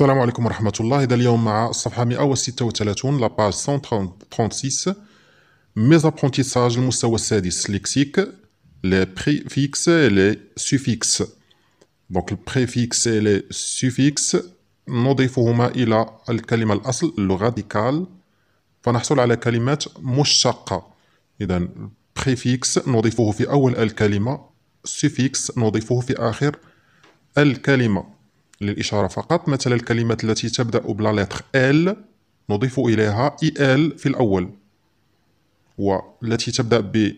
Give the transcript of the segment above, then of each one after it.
السلام عليكم ورحمة الله إذا اليوم مع الصفحة 136 لاباج 136 ميز ابرونتيساج المستوى السادس ليكسيك لي بريفيكس فيكس لي سوفيكس دونك البريفيكس فيكس لي سوفيكس نضيفهما إلى الكلمة الأصل لوغاديكال فنحصل على كلمات مشتقة إذا بريفيكس نضيفه في أول الكلمة سوفيكس نضيفه في آخر الكلمة للإشارة فقط مثلا الكلمات التي تبدأ بلا لتر ال نضيف إليها اي e ال في الأول والتي تبدأ ب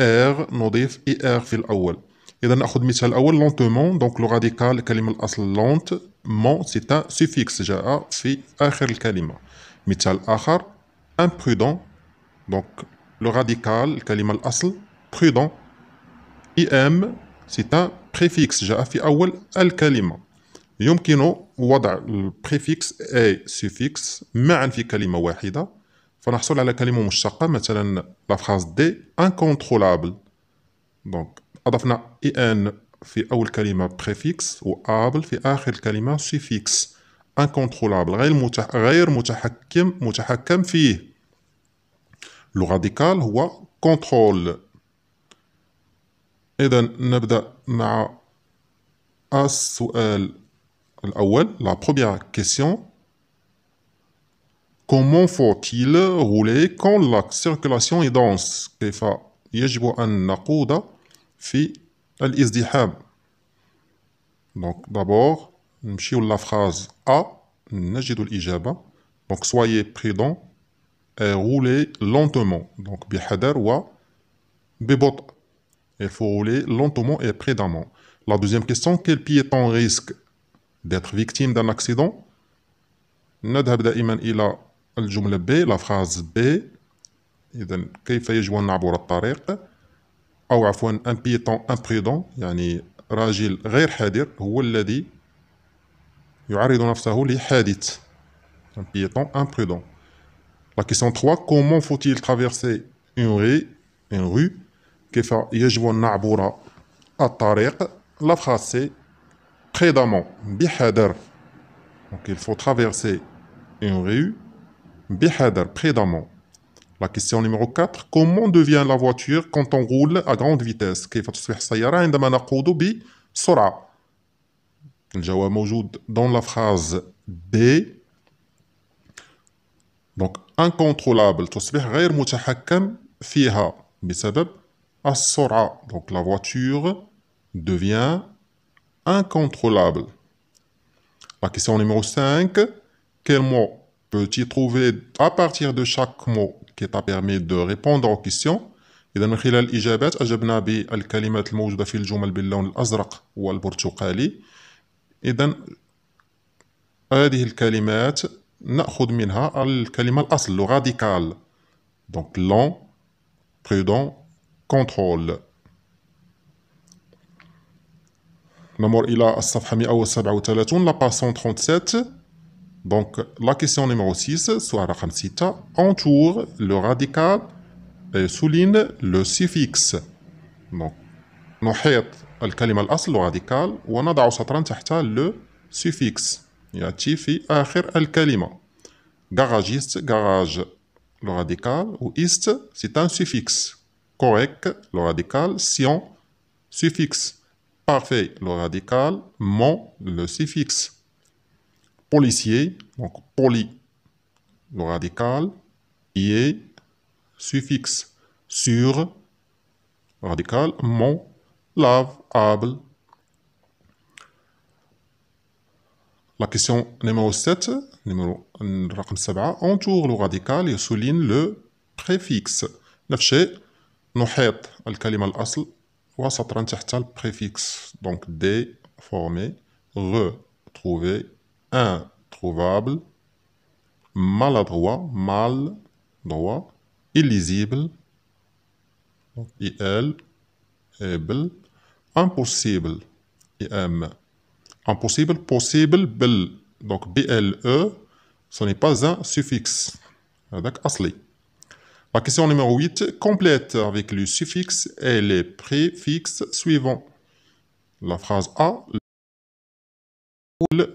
ار نضيف اي e ار في الأول إذا نأخذ مثال أول لونتومون دونك لو راديكال الكلمة الأصل لونت مون سي ان سوفيكس جاء في آخر الكلمة مثال آخر imprudent دونك لو راديكال الكلمة الأصل prudent ام سي ان بريفيكس جاء في أول الكلمة يمكن وضع البريفيكس اي سوفيكس معا في كلمة واحدة فنحصل على كلمة مشتقة مثلا لا فراز دي انكونترولابل دونك أضفنا اي ان في أول كلمة بريفيكس وابل في آخر الكلمة سوفيكس انكونترولابل غير متح... غير متحكم متحكم فيه راديكال هو كونترول إذا نبدأ مع السؤال la première question, comment faut-il rouler quand la circulation est dense كيف Donc d'abord, la phrase A, Donc soyez prudent et roulez lentement. Donc بحذر Il faut rouler lentement et prudemment. La deuxième question, quel est en risque d'être victime d'un accident نذهب دائما إلى الجملة ب لا فراز ب إذا كيف يجب أن نعبر الطريق أو عفوا أن بيتون امبريدون يعني راجل غير حذر هو الذي يعرض نفسه لحادث un piéton imprudent. La question 3, comment faut-il traverser une rue, une كيف يجب أن نعبر الطريق؟ لا سي prédamment, bihadar. Donc il faut traverser une rue, bihadar, prédamment. La question numéro 4, comment devient la voiture quand on roule à grande vitesse كيف تصبح السيارة عندما نقود الجواب موجود dans la phrase B donc incontrôlable تصبح غير متحكم فيها بسبب donc la voiture devient incontrôlable. La question numéro 5, quel mot peux-tu trouver à partir de chaque mot qui t'a permis de répondre aux questions Et إذا من خلال الإجابات أجبنا بالكلمات الموجودة في الجمل باللون الأزرق والبرتقالي إذا هذه الكلمات نأخذ منها الكلمة الأصل لو راديكال دونك لون prudent contrôle La question numéro 6, sur la règle 6, entoure le radical et souligne le suffixe. Donc, nous mettons le radical et nous mettons le suffixe. Il y a un suffixe. Garagiste, garage, le radical ou ist, c'est un suffixe. Correct, le radical, sion, suffixe. Parfait, le radical. Mon, le suffixe. Policier, donc poli, le radical. est suffixe. Sur, radical. Mon, lavable. La question numéro 7, numéro 7, entoure le radical et souligne le préfixe. نفس nohet, نحيط الكلمة وسطرا préfixes. préfixe donc دي formé re trouvé introuvable maladroit mal droit illisible il able impossible im impossible possible bel donc ble ce n'est pas un suffixe donc la question numéro 8 complète avec le suffixe et les préfixes suivants. La phrase A roule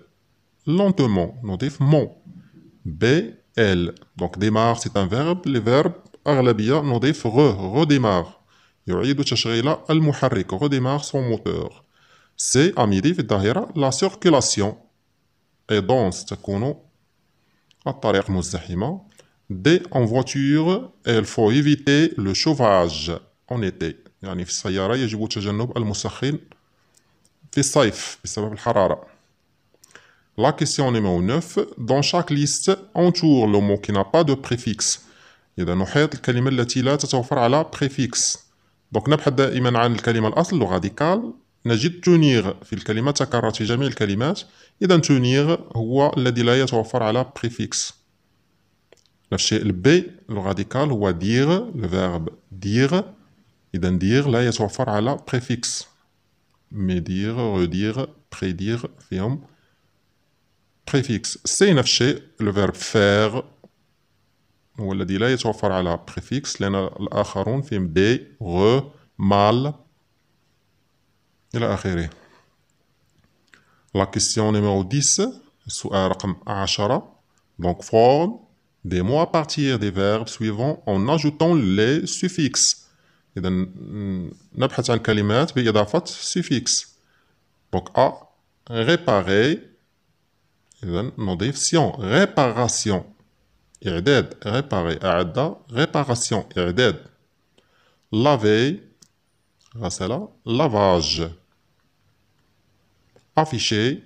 lentement, notif mon. B, elle. Donc démarre, c'est un verbe. Les verbes أغلبية نضيف re, redémarre. يعيد redémarre son moteur. c'est la la la Et سيركيلاسيون. ce تكون الطريق مزدحمة. D en voiture, il faut éviter le chauffage en été. يعني في السيارة يجب تجنب المسخن في الصيف بسبب الحرارة. La question numéro 9. Dans chaque liste, entoure le mot qui n'a pas de préfixe. إذا نحيط الكلمة التي لا تتوفر على préfixe. دونك نبحث دائما عن الكلمة الأصل لغاديكال نجد تونيغ في الكلمة تكررت في جميع الكلمات إذا تونيغ هو الذي لا يتوفر على préfixe. الشيء البي الراديكال هو دير الفيرب دير إذا دير لا يتوفر على بريفيكس مي دير ردير بريدير فيهم بريفيكس سي نفس الشيء الفيرب فير هو الذي لا يتوفر على بريفيكس لأن الآخرون فيهم دي غو مال إلى آخره لا كيسيون نيميرو 10 السؤال رقم 10 دونك فورم des mots à partir des verbes suivants en ajoutant les suffixes. n'abhat Il y bi un suffixe Donc A, réparer. a une sion, réparation. إعداد, réparer. أعدى, réparation. إعداد. Laver, غسل, lavage. Afficher,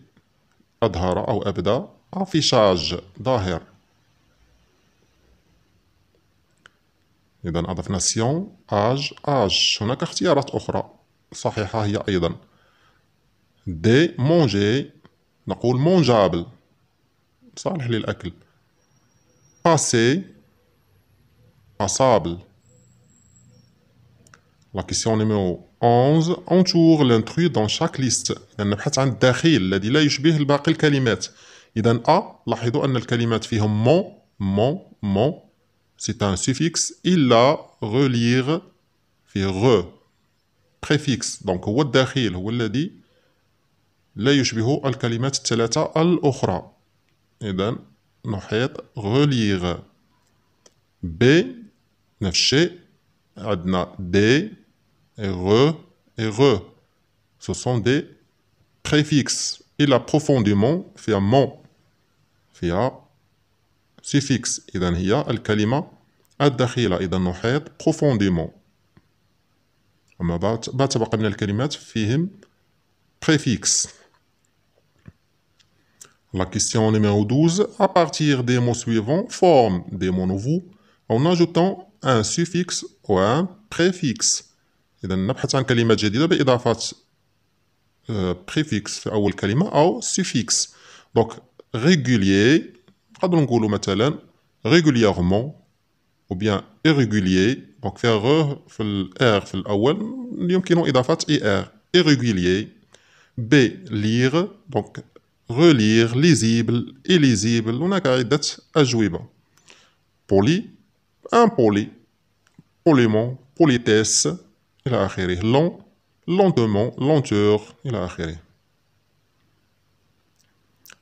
Adhara ou abda Affichage, ظاهر. إذا أضفنا سيون آج آج هناك اختيارات أخرى صحيحة هي أيضا دي مونجي نقول مونجابل صالح للأكل باسي باسابل لا كيسيون نيميرو 11 أونتور l'intrus دون شاك ليست إذا نبحث عن الداخل الذي لا يشبه باقي الكلمات إذا أ لاحظوا أن الكلمات فيهم مون مون مون c'est un suffixe, il a » relire fi re préfixe donc هو الداخل هو الذي لا يشبه الكلمات الثلاثة الأخرى nous نحيط relire B نفس Adna D et re ce sont des préfixes a profondément mot. mon un suffix إذا هي الكلمة الداخلة إذا نحيط profondément وما تبقى من الكلمات فيهم préfixe La question numéro 12. À partir des mots suivants, forme des mots nouveaux en ajoutant un suffixe ou un préfixe. إذا نبحث عن كلمات جديدة بإضافة préfixe في أول كلمة أو suffixe. Donc régulier régulièrement ou bien irrégulier. Donc faire r, r, irrégulier. B lire, relire, lisible, illisible. On a quelques Poli, impoli, poliment, politesse. Il a Long, lentement, lenteur. Il a